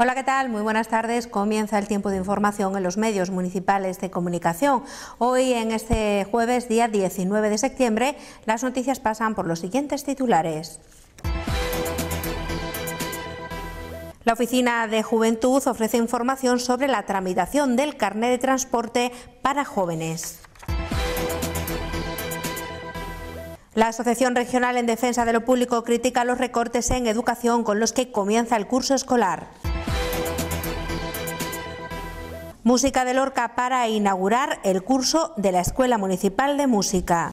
Hola, ¿qué tal? Muy buenas tardes. Comienza el tiempo de información en los medios municipales de comunicación. Hoy, en este jueves, día 19 de septiembre, las noticias pasan por los siguientes titulares. La Oficina de Juventud ofrece información sobre la tramitación del carnet de transporte para jóvenes. La Asociación Regional en Defensa de lo Público critica los recortes en educación con los que comienza el curso escolar música de Lorca para inaugurar el curso de la Escuela Municipal de Música.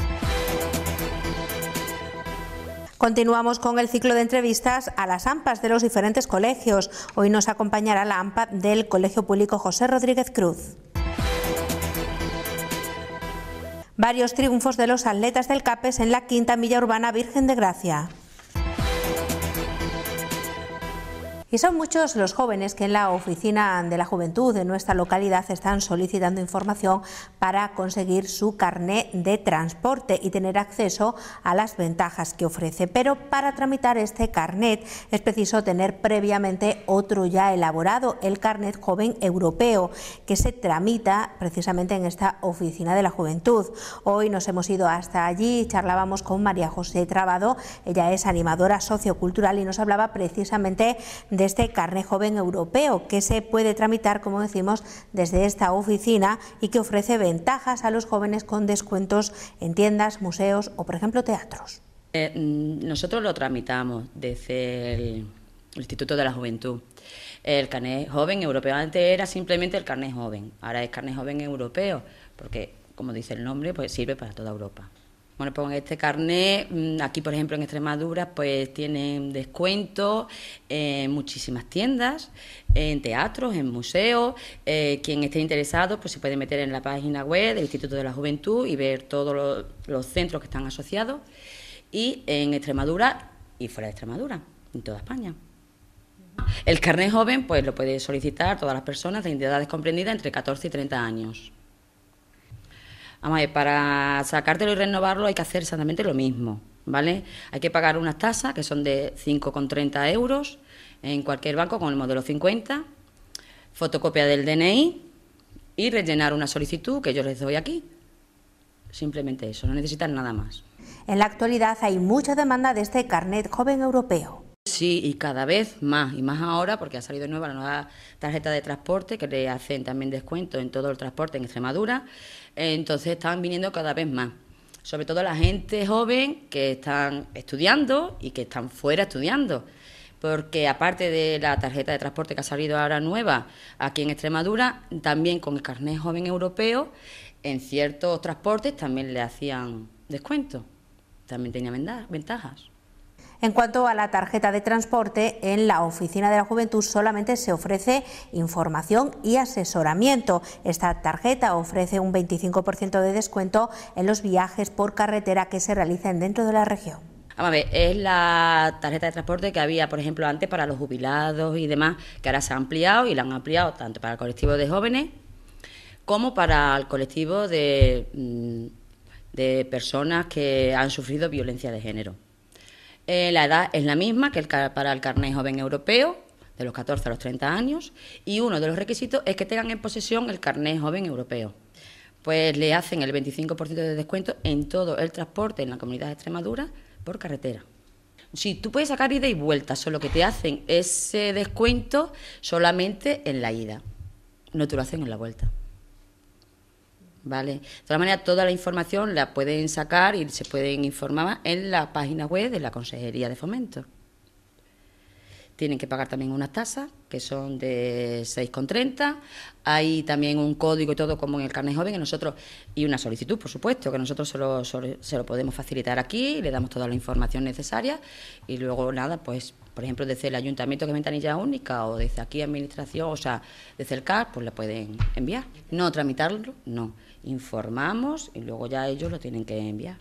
Continuamos con el ciclo de entrevistas a las AMPAs de los diferentes colegios. Hoy nos acompañará la AMPA del Colegio Público José Rodríguez Cruz. Varios triunfos de los atletas del CAPES en la quinta milla urbana Virgen de Gracia. Y son muchos los jóvenes que en la oficina de la juventud de nuestra localidad están solicitando información para conseguir su carnet de transporte y tener acceso a las ventajas que ofrece. Pero para tramitar este carnet es preciso tener previamente otro ya elaborado, el carnet joven europeo, que se tramita precisamente en esta oficina de la juventud. Hoy nos hemos ido hasta allí, charlábamos con María José Trabado, ella es animadora sociocultural y nos hablaba precisamente de este carnet joven europeo que se puede tramitar, como decimos, desde esta oficina y que ofrece ventajas a los jóvenes con descuentos en tiendas, museos o, por ejemplo, teatros. Eh, mm, nosotros lo tramitamos desde el Instituto de la Juventud. El carnet joven europeo antes era simplemente el carnet joven, ahora es carnet joven europeo, porque, como dice el nombre, pues sirve para toda Europa. Bueno, pues este carnet, mm, aquí por ejemplo en Extremadura, pues tienen descuento, en muchísimas tiendas, en teatros, en museos. Eh, quien esté interesado, pues se puede meter en la página web del Instituto de la Juventud y ver todos los, centros que están asociados. Y en Extremadura y fuera de Extremadura, en toda España. El carnet joven, pues lo puede solicitar todas las personas de edades comprendidas entre 14 y 30 años ver, para sacártelo y renovarlo hay que hacer exactamente lo mismo, ¿vale? Hay que pagar unas tasas que son de 5,30 euros en cualquier banco con el modelo 50, fotocopia del DNI y rellenar una solicitud que yo les doy aquí. Simplemente eso, no necesitan nada más. En la actualidad hay mucha demanda de este carnet joven europeo. Sí, y cada vez más, y más ahora porque ha salido nueva la nueva tarjeta de transporte que le hacen también descuento en todo el transporte en Extremadura, entonces están viniendo cada vez más, sobre todo la gente joven que están estudiando y que están fuera estudiando, porque aparte de la tarjeta de transporte que ha salido ahora nueva aquí en Extremadura, también con el carnet joven europeo, en ciertos transportes también le hacían descuento, también tenía ventajas. En cuanto a la tarjeta de transporte, en la Oficina de la Juventud solamente se ofrece información y asesoramiento. Esta tarjeta ofrece un 25% de descuento en los viajes por carretera que se realicen dentro de la región. es la tarjeta de transporte que había, por ejemplo, antes para los jubilados y demás, que ahora se ha ampliado y la han ampliado tanto para el colectivo de jóvenes como para el colectivo de, mm, de personas que han sufrido violencia de género. Eh, la edad es la misma que para el carnet joven europeo, de los 14 a los 30 años, y uno de los requisitos es que tengan en posesión el carnet joven europeo. Pues le hacen el 25% de descuento en todo el transporte en la comunidad de Extremadura por carretera. Si tú puedes sacar ida y vuelta, solo que te hacen ese descuento solamente en la ida, no te lo hacen en la vuelta. De todas maneras, toda la información la pueden sacar y se pueden informar en la página web de la Consejería de Fomento. Tienen que pagar también unas tasas, que son de 6,30. Hay también un código y todo, como en el carnet joven, que nosotros, y una solicitud, por supuesto, que nosotros se lo, se lo podemos facilitar aquí, le damos toda la información necesaria y luego, nada, pues por ejemplo, desde el ayuntamiento que es ventanilla única o desde aquí administración, o sea, desde el CAR, pues le pueden enviar. No tramitarlo, no. Informamos y luego ya ellos lo tienen que enviar.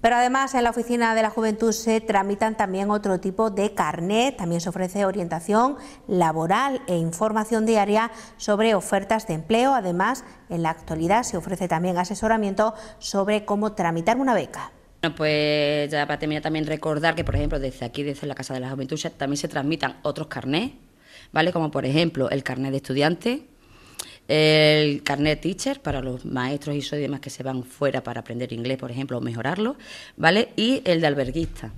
Pero además en la Oficina de la Juventud se tramitan también otro tipo de carnet, también se ofrece orientación laboral e información diaria sobre ofertas de empleo, además en la actualidad se ofrece también asesoramiento sobre cómo tramitar una beca. Bueno, pues ya para terminar también recordar que, por ejemplo, desde aquí, desde la Casa de la Juventud, también se transmitan otros carnés, ¿vale? Como por ejemplo el carnet de estudiante, el carnet teacher para los maestros y demás que se van fuera para aprender inglés, por ejemplo, o mejorarlo, ¿vale? Y el de alberguista.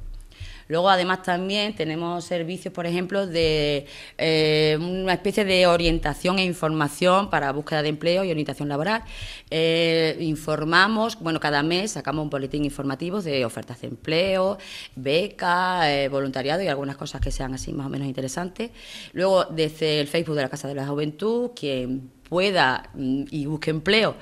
Luego, además, también tenemos servicios, por ejemplo, de eh, una especie de orientación e información para búsqueda de empleo y orientación laboral. Eh, informamos, bueno, cada mes sacamos un boletín informativo de ofertas de empleo, becas, eh, voluntariado y algunas cosas que sean así más o menos interesantes. Luego, desde el Facebook de la Casa de la Juventud, quien pueda mm, y busque empleo,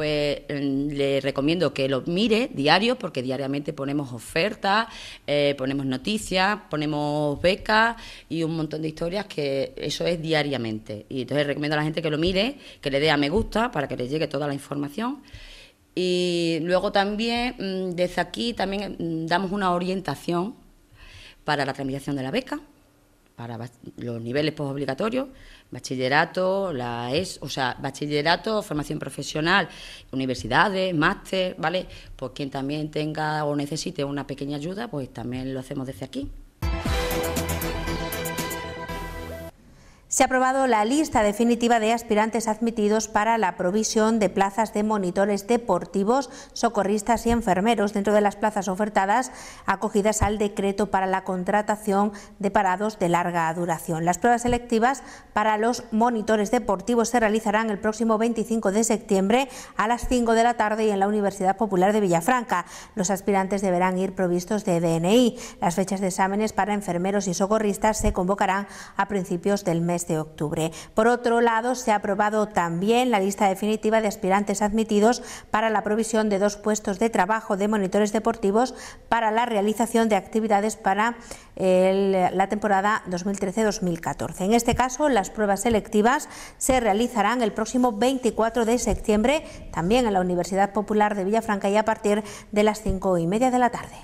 pues mm, le recomiendo que lo mire diario, porque diariamente ponemos ofertas, eh, ponemos noticias, ponemos becas y un montón de historias que eso es diariamente. Y entonces recomiendo a la gente que lo mire, que le dé a me gusta para que le llegue toda la información. Y luego también, mm, desde aquí, también mm, damos una orientación para la tramitación de la beca, para los niveles posobligatorios, bachillerato, la ES, o sea, bachillerato, formación profesional, universidades, máster, ¿vale? Pues quien también tenga o necesite una pequeña ayuda, pues también lo hacemos desde aquí. Se ha aprobado la lista definitiva de aspirantes admitidos para la provisión de plazas de monitores deportivos, socorristas y enfermeros dentro de las plazas ofertadas acogidas al decreto para la contratación de parados de larga duración. Las pruebas selectivas para los monitores deportivos se realizarán el próximo 25 de septiembre a las 5 de la tarde y en la Universidad Popular de Villafranca. Los aspirantes deberán ir provistos de DNI. Las fechas de exámenes para enfermeros y socorristas se convocarán a principios del mes octubre. Por otro lado, se ha aprobado también la lista definitiva de aspirantes admitidos para la provisión de dos puestos de trabajo de monitores deportivos para la realización de actividades para la temporada 2013-2014. En este caso, las pruebas selectivas se realizarán el próximo 24 de septiembre, también en la Universidad Popular de Villafranca y a partir de las cinco y media de la tarde.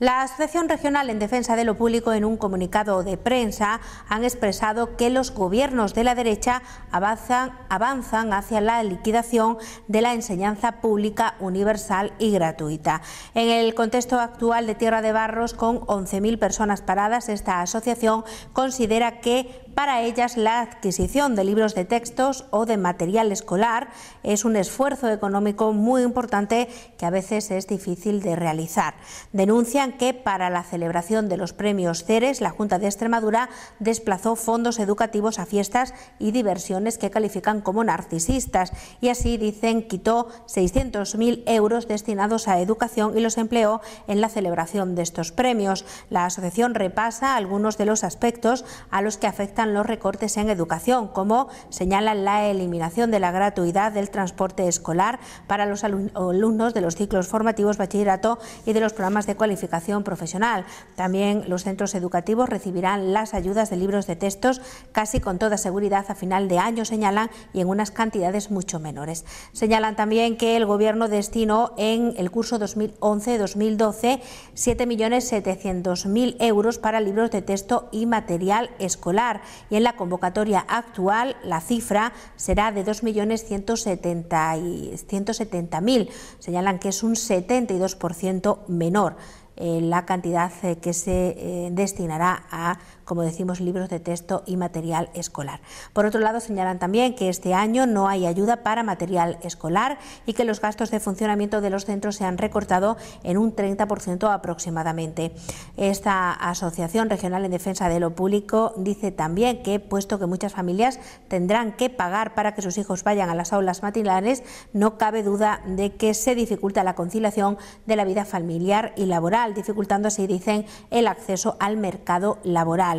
La Asociación Regional en Defensa de lo Público en un comunicado de prensa han expresado que los gobiernos de la derecha avanzan, hacia la liquidación de la enseñanza pública universal y gratuita. En el contexto actual de Tierra de Barros, con 11.000 personas paradas, esta asociación considera que para ellas la adquisición de libros de textos o de material escolar es un esfuerzo económico muy importante que a veces es difícil de realizar. Denuncian que para la celebración de los premios Ceres, la Junta de Extremadura desplazó fondos educativos a fiestas y diversiones que califican como narcisistas y así, dicen, quitó 600.000 euros destinados a educación y los empleó en la celebración de estos premios. La asociación repasa algunos de los aspectos a los que afecta los recortes en educación, como señalan la eliminación de la gratuidad del transporte escolar para los alumnos de los ciclos formativos, bachillerato y de los programas de cualificación profesional. También los centros educativos recibirán las ayudas de libros de textos casi con toda seguridad a final de año, señalan, y en unas cantidades mucho menores. Señalan también que el Gobierno destinó en el curso 2011-2012 7.700.000 euros para libros de texto y material escolar y en la convocatoria actual la cifra será de 2.170.000. Señalan que es un 72% menor eh, la cantidad eh, que se eh, destinará a como decimos, libros de texto y material escolar. Por otro lado, señalan también que este año no hay ayuda para material escolar y que los gastos de funcionamiento de los centros se han recortado en un 30% aproximadamente. Esta Asociación Regional en Defensa de lo Público dice también que, puesto que muchas familias tendrán que pagar para que sus hijos vayan a las aulas matinales, no cabe duda de que se dificulta la conciliación de la vida familiar y laboral, dificultando así, dicen, el acceso al mercado laboral.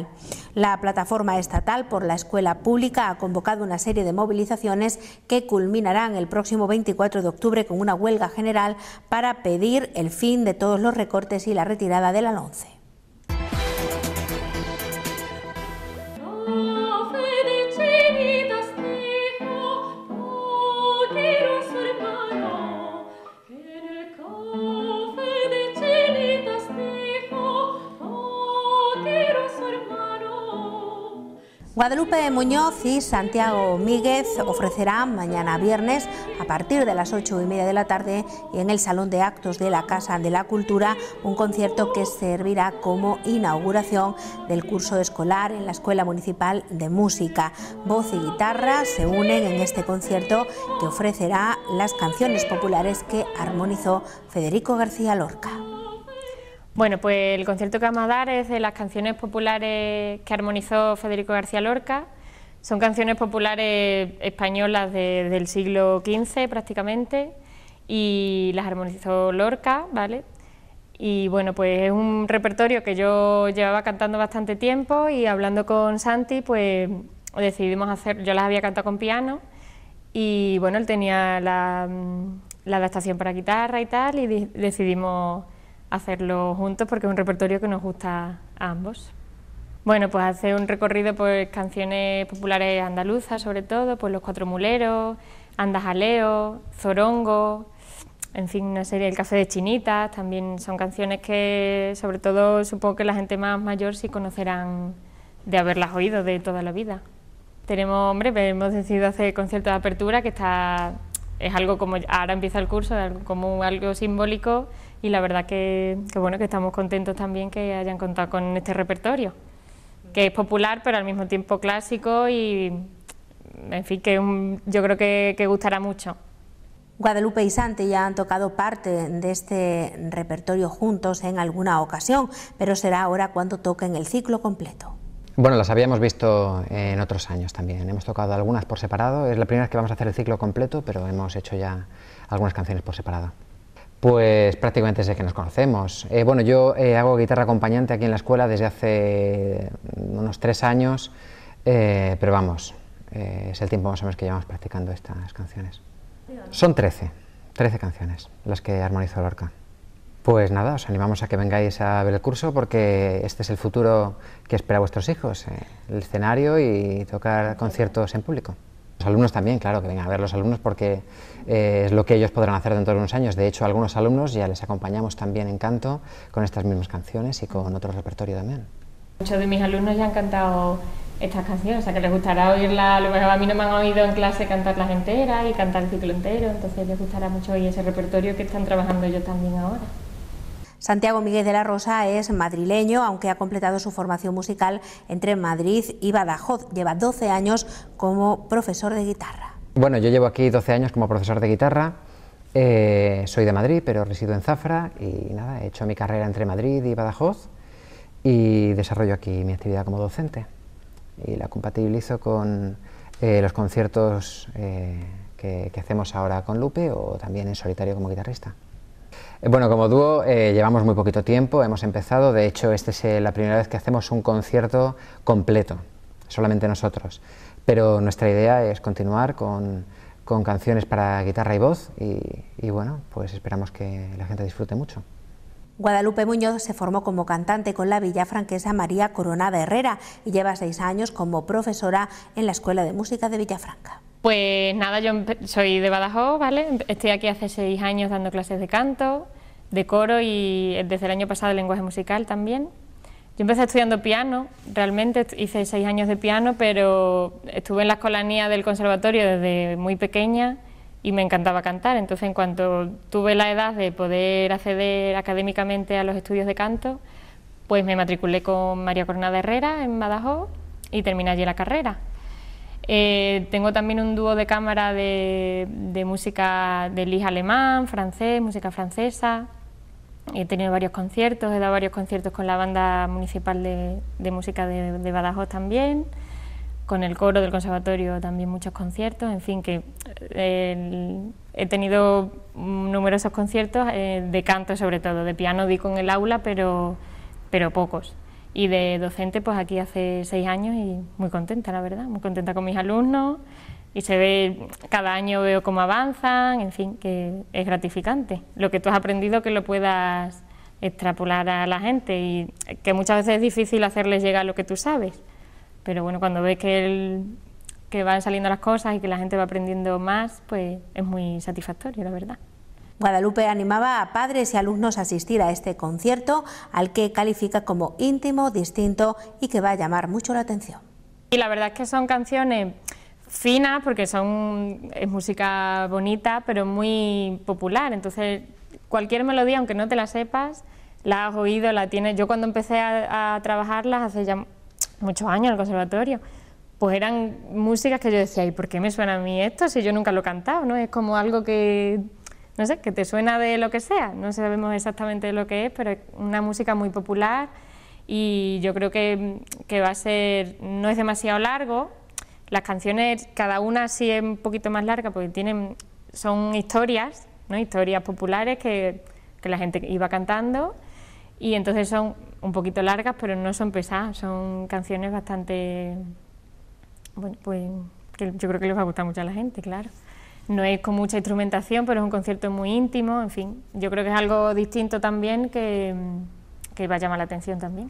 La plataforma estatal por la escuela pública ha convocado una serie de movilizaciones que culminarán el próximo 24 de octubre con una huelga general para pedir el fin de todos los recortes y la retirada del alonce. Guadalupe Muñoz y Santiago Míguez ofrecerán mañana viernes a partir de las ocho y media de la tarde en el Salón de Actos de la Casa de la Cultura un concierto que servirá como inauguración del curso escolar en la Escuela Municipal de Música. Voz y guitarra se unen en este concierto que ofrecerá las canciones populares que armonizó Federico García Lorca. Bueno, pues el concierto que vamos a dar es de las canciones populares que armonizó Federico García Lorca. Son canciones populares españolas de, del siglo XV prácticamente y las armonizó Lorca, ¿vale? Y bueno, pues es un repertorio que yo llevaba cantando bastante tiempo y hablando con Santi, pues decidimos hacer, yo las había cantado con piano y bueno, él tenía la, la adaptación para guitarra y tal y decidimos hacerlo juntos porque es un repertorio que nos gusta a ambos. Bueno, pues hacer un recorrido por canciones populares andaluzas, sobre todo, pues Los Cuatro Muleros, Andajaleo, Zorongo, en fin, una serie, El Café de Chinitas, también son canciones que, sobre todo, supongo que la gente más mayor sí conocerán de haberlas oído de toda la vida. Tenemos, hombre, pues hemos decidido hacer concierto de apertura que está es algo como, ahora empieza el curso, como algo simbólico y la verdad que, bueno, que estamos contentos también que hayan contado con este repertorio, que es popular pero al mismo tiempo clásico y en fin, que yo creo que, que gustará mucho. Guadalupe y Santi ya han tocado parte de este repertorio juntos en alguna ocasión, pero será ahora cuando toquen el ciclo completo. Bueno, las habíamos visto en otros años también. Hemos tocado algunas por separado. Es la primera vez que vamos a hacer el ciclo completo, pero hemos hecho ya algunas canciones por separado. Pues prácticamente desde que nos conocemos. Eh, bueno, yo eh, hago guitarra acompañante aquí en la escuela desde hace unos tres años, eh, pero vamos, es el tiempo más o menos que llevamos practicando estas canciones. Son 13, trece canciones las que armonizó Lorca. Pues nada, os animamos a que vengáis a ver el curso porque este es el futuro que espera a vuestros hijos, eh, el escenario y tocar conciertos en público. Los alumnos también, claro, que vengan a ver los alumnos porque eh, es lo que ellos podrán hacer dentro de unos años. De hecho, algunos alumnos ya les acompañamos también en canto con estas mismas canciones y con otro repertorio también. Muchos de mis alumnos ya han cantado estas canciones, o sea que les gustará oírla, a lo a mí no me han oído en clase cantarlas enteras y cantar el ciclo entero, entonces les gustará mucho oír ese repertorio que están trabajando ellos también ahora. Santiago Miguel de la Rosa es madrileño, aunque ha completado su formación musical entre Madrid y Badajoz. Lleva 12 años como profesor de guitarra. Bueno, yo llevo aquí 12 años como profesor de guitarra. Eh, soy de Madrid, pero resido en Zafra y nada, he hecho mi carrera entre Madrid y Badajoz y desarrollo aquí mi actividad como docente y la compatibilizo con eh, los conciertos eh, que hacemos ahora con Lupe o también en solitario como guitarrista. Eh, bueno, como dúo eh, llevamos muy poquito tiempo, hemos empezado, de hecho esta es eh, la primera vez que hacemos un concierto completo, solamente nosotros, pero nuestra idea es continuar con, canciones para guitarra y voz y, y bueno, pues esperamos que la gente disfrute mucho. Guadalupe Muñoz se formó como cantante con la villafranquesa María Coronada Herrera y lleva seis años como profesora en la Escuela de Música de Villafranca. Pues nada, yo soy de Badajoz, ¿vale? Estoy aquí hace seis años dando clases de canto, de coro y eh, desde el año pasado lenguaje musical también. Yo empecé estudiando piano, realmente hice seis años de piano, pero estuve en la escolanía del conservatorio desde muy pequeña y me encantaba cantar. Entonces, en cuanto tuve la edad de poder acceder académicamente a los estudios de canto, pues me matriculé con María Coronada Herrera en Badajoz y terminé allí la carrera. Eh, tengo también un dúo de cámara de, música de lis alemán, francés, música francesa. He tenido varios conciertos, he dado varios conciertos con la banda municipal de, música de, Badajoz también, con el coro del conservatorio también muchos conciertos, en fin, que eh, he tenido numerosos conciertos eh, de canto sobre todo, de piano di con el aula, pero, pero pocos. Y de docente, pues aquí hace seis años y muy contenta, la verdad, muy contenta con mis alumnos y se ve, cada año veo cómo avanzan, en fin, que es gratificante. Lo que tú has aprendido que lo puedas extrapolar a la gente y que muchas veces es difícil hacerles llegar lo que tú sabes, pero bueno, cuando ves que, el, que van saliendo las cosas y que la gente va aprendiendo más, pues es muy satisfactorio, la verdad. Guadalupe animaba a padres y alumnos a asistir a este concierto, al que califica como íntimo, distinto y que va a llamar mucho la atención. Y la verdad es que son canciones finas porque son es música bonita pero muy popular entonces cualquier melodía aunque no te la sepas la has oído la tienes yo cuando empecé a, trabajarlas hace ya muchos años en el conservatorio pues eran músicas que yo decía y por qué me suena a mí esto si yo nunca lo he cantado no es como algo que no sé, que te suena de lo que sea, no sabemos exactamente lo que es, pero es una música muy popular y yo creo que, va a ser, no es demasiado largo, las canciones, cada una sí es un poquito más larga porque tienen, son historias, ¿no? historias populares que, que la gente iba cantando y entonces son un poquito largas, pero no son pesadas, son canciones bastante, bueno, pues que yo creo que les va a gustar mucho a la gente, claro no es con mucha instrumentación, pero es un concierto muy íntimo, en fin, yo creo que es algo distinto también que, mm, va a llamar la atención también.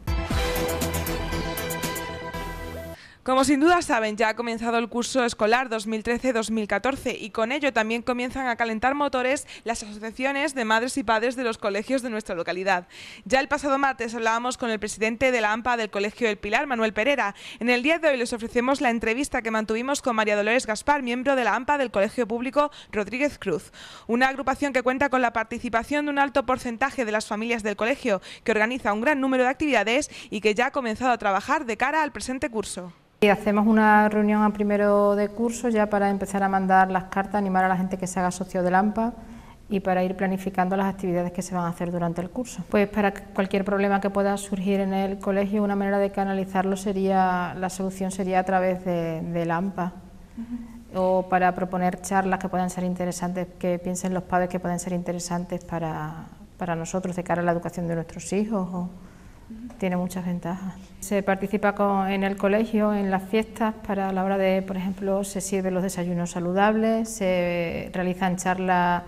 Como sin duda saben, ya ha comenzado el curso escolar 2013-2014 y con ello también comienzan a calentar motores las asociaciones de madres y padres de los colegios de nuestra localidad. Ya el pasado martes hablábamos con el presidente de la AMPA del Colegio del Pilar, Manuel Pereira. En el día de hoy les ofrecemos la entrevista que mantuvimos con María Dolores Gaspar, miembro de la AMPA del Colegio Público Rodríguez Cruz, una agrupación que cuenta con la participación de un alto porcentaje de las familias del colegio, que organiza un gran número de actividades y que ya ha comenzado a trabajar de cara al presente curso. Y hacemos una reunión a primero de curso ya para empezar a mandar las cartas, animar a la gente que se haga socio de AMPA y para ir planificando las actividades que se van a hacer durante el curso. Pues para cualquier problema que pueda surgir en el colegio, una manera de canalizarlo sería, la solución sería a través de, de AMPA o para proponer charlas que puedan ser interesantes, que piensen los padres que pueden ser interesantes para, para nosotros de cara a la educación de nuestros hijos tiene muchas ventajas. Se participa en el colegio, en las fiestas, para la hora de, por ejemplo, se sirven los desayunos saludables, se realizan charlas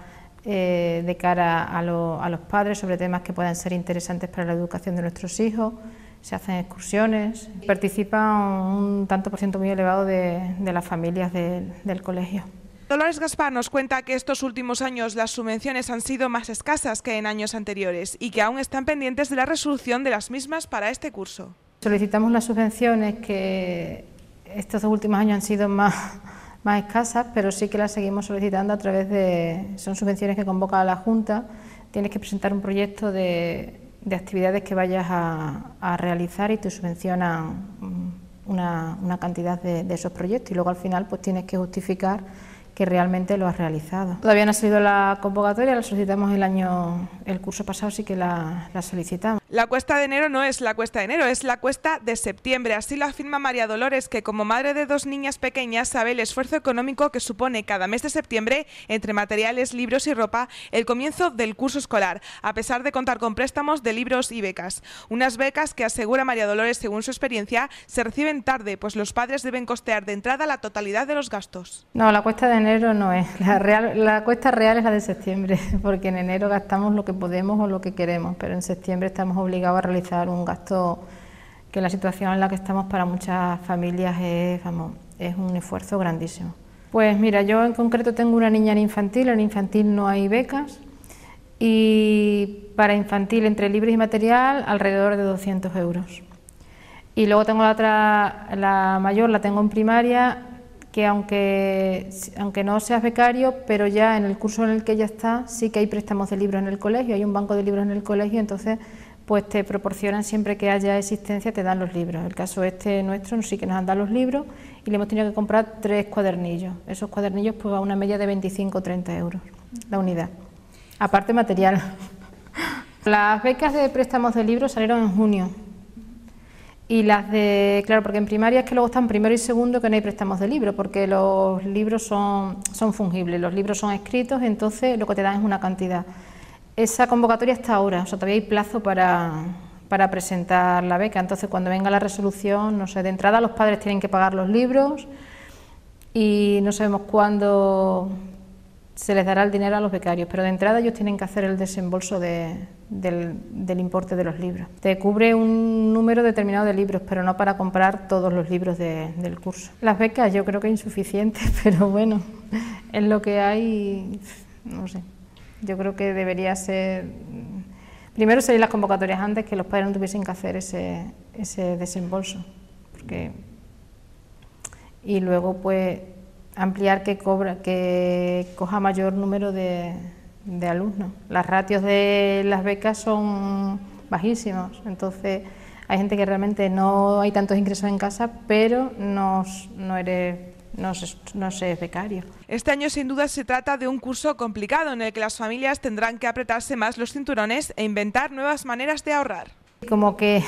eh, de cara a, los padres sobre temas que puedan ser interesantes para la educación de nuestros hijos se hacen excursiones, participa un tanto por ciento muy elevado de, las familias del colegio. Dolores Gaspar nos cuenta que estos últimos años las subvenciones han sido más escasas que en años anteriores y que aún están pendientes de la resolución de las mismas para este curso. Solicitamos las subvenciones que estos dos últimos años han sido más, escasas, pero sí que las seguimos solicitando a través de... Son subvenciones que convoca la Junta, tienes que presentar un proyecto de, de actividades que vayas a, realizar y te subvencionan una, cantidad de, de esos proyectos y luego al final pues tienes que justificar que realmente lo ha realizado. Todavía no ha salido la convocatoria, la solicitamos el año, el curso pasado sí que la, la, solicitamos. La cuesta de enero no es la cuesta de enero, es la cuesta de septiembre. Así lo afirma María Dolores, que como madre de dos niñas pequeñas sabe el esfuerzo económico que supone cada mes de septiembre entre materiales, libros y ropa el comienzo del curso escolar, a pesar de contar con préstamos de libros y becas. Unas becas que asegura María Dolores, según su experiencia, se reciben tarde, pues los padres deben costear de entrada la totalidad de los gastos. No, la cuesta de enero no es. La, cuesta real es la de septiembre, porque en enero gastamos lo que podemos o lo que queremos, pero en septiembre estamos obligados a realizar un gasto que la situación en la que estamos para muchas familias es, es un esfuerzo grandísimo. Pues mira, yo en concreto tengo una niña en infantil, en infantil no hay becas y para infantil entre libros y material alrededor de 200 euros. Y luego tengo la otra, la mayor la tengo en primaria que aunque, aunque no seas becario, pero ya en el curso en el que ya está sí que hay préstamos de libros en el colegio, hay un banco de libros en el colegio, entonces pues te proporcionan siempre que haya existencia, te dan los libros. El caso este nuestro sí que nos han dado los libros y le hemos tenido que comprar tres cuadernillos. Esos cuadernillos pues a una media de 25 o 30 euros la unidad, aparte material. Las becas de préstamos de libros salieron en junio y las de, claro, porque en primaria es que luego están primero y segundo que no hay préstamos de libro, porque los libros son, son fungibles, los libros son escritos, entonces lo que te dan es una cantidad. Esa convocatoria está ahora, o sea, todavía hay plazo para presentar la beca, entonces cuando venga la resolución, no sé, de entrada los padres tienen que pagar los libros y no sabemos cuándo se les dará el dinero a los becarios, pero de entrada ellos tienen que hacer el desembolso del, importe de los libros. Te cubre un número determinado de libros, pero no para comprar todos los libros del curso. Las becas yo creo que insuficiente... pero bueno, es lo que hay, no sé. Yo creo que debería ser... Primero serían las convocatorias antes que los padres no tuviesen que hacer ese, ese desembolso. Porque... Y luego, pues, ampliar que, cobra, que coja mayor número de, alumnos. Las ratios de las becas son bajísimos, entonces hay gente que realmente no hay tantos ingresos en casa, pero no, no eres no, sé, becario. Este año sin duda se trata de un curso complicado en el que las familias tendrán que apretarse más los cinturones e inventar nuevas maneras de ahorrar. Como que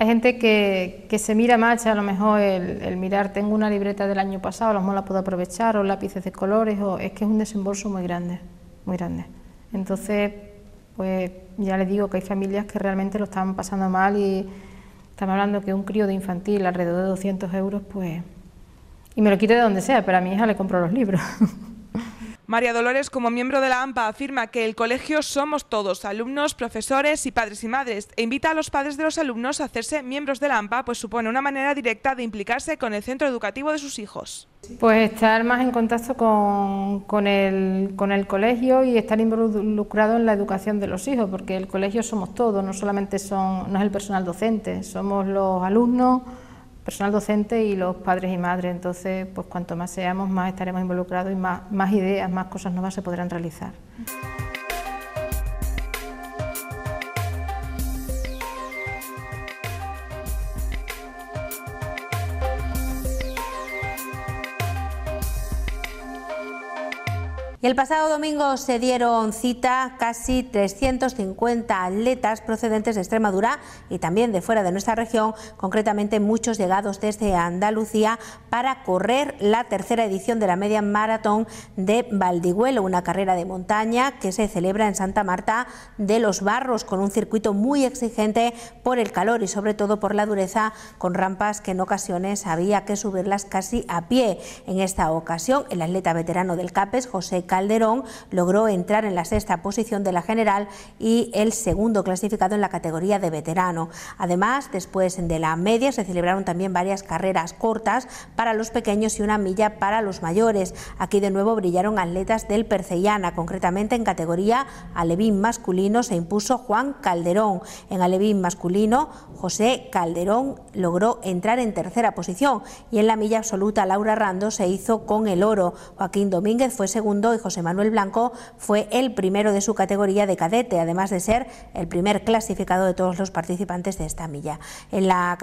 hay gente que, que se mira más, a lo mejor el, mirar, tengo una libreta del año pasado, a lo mejor la puedo aprovechar, o lápices de colores, o es que es un desembolso muy grande, muy grande. Entonces, pues ya le digo que hay familias que realmente lo están pasando mal y estamos hablando que un crío de infantil alrededor de 200 euros, pues... Y me lo quito de donde sea, pero a mi hija le compro los libros. María Dolores, como miembro de la AMPA, afirma que el colegio somos todos, alumnos, profesores y padres y madres, e invita a los padres de los alumnos a hacerse miembros de la AMPA, pues supone una manera directa de implicarse con el centro educativo de sus hijos. Pues estar más en contacto con, el, el colegio y estar involucrado en la educación de los hijos, porque el colegio somos todos, no solamente son, no es el personal docente, somos los alumnos, personal docente y los padres y madres. Entonces, pues cuanto más seamos, más estaremos involucrados y más, más ideas, más cosas nuevas se podrán realizar. Y el pasado domingo se dieron cita casi 350 atletas procedentes de Extremadura y también de fuera de nuestra región, concretamente muchos llegados desde Andalucía, para correr la tercera edición de la media maratón de Valdigüelo, una carrera de montaña que se celebra en Santa Marta de los Barros, con un circuito muy exigente por el calor y sobre todo por la dureza, con rampas que en ocasiones había que subirlas casi a pie. En esta ocasión, el atleta veterano del CAPES, José Calderón logró entrar en la sexta posición de la general y el segundo clasificado en la categoría de veterano. Además, después de la media se celebraron también varias carreras cortas para los pequeños y una milla para los mayores. Aquí de nuevo brillaron atletas del Percellana, concretamente en categoría alevín masculino se impuso Juan Calderón. En alevín masculino, José Calderón logró entrar en tercera posición y en la milla absoluta Laura Rando se hizo con el oro. Joaquín Domínguez fue segundo José Manuel Blanco fue el primero de su categoría de cadete, además de ser el primer clasificado de todos los participantes de esta milla. En la,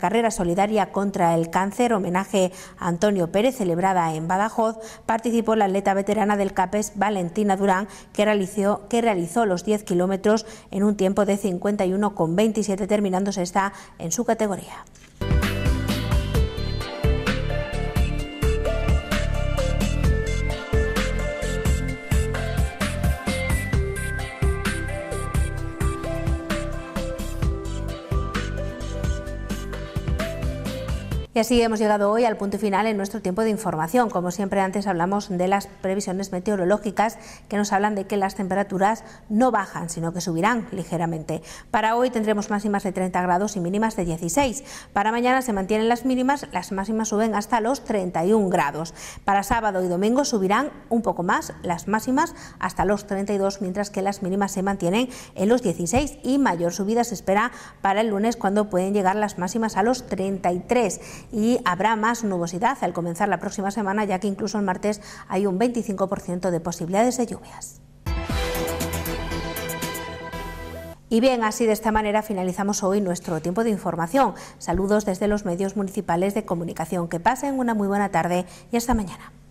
carrera solidaria contra el cáncer, homenaje a Antonio Pérez, celebrada en Badajoz, participó la atleta veterana del CAPES, Valentina Durán, que realizó, los 10 kilómetros en un tiempo de 51,27, terminándose esta en su categoría. Y así hemos llegado hoy al punto final en nuestro tiempo de información. Como siempre antes hablamos de las previsiones meteorológicas que nos hablan de que las temperaturas no bajan, sino que subirán ligeramente. Para hoy tendremos máximas de 30 grados y mínimas de 16. Para mañana se mantienen las mínimas, las máximas suben hasta los 31 grados. Para sábado y domingo subirán un poco más las máximas hasta los 32, mientras que las mínimas se mantienen en los 16 y mayor subida se espera para el lunes cuando pueden llegar las máximas a los 33 y habrá más nubosidad al comenzar la próxima semana, ya que incluso el martes hay un 25% de posibilidades de lluvias. Y bien, así de esta manera finalizamos hoy nuestro tiempo de información. Saludos desde los medios municipales de comunicación. Que pasen una muy buena tarde y hasta mañana.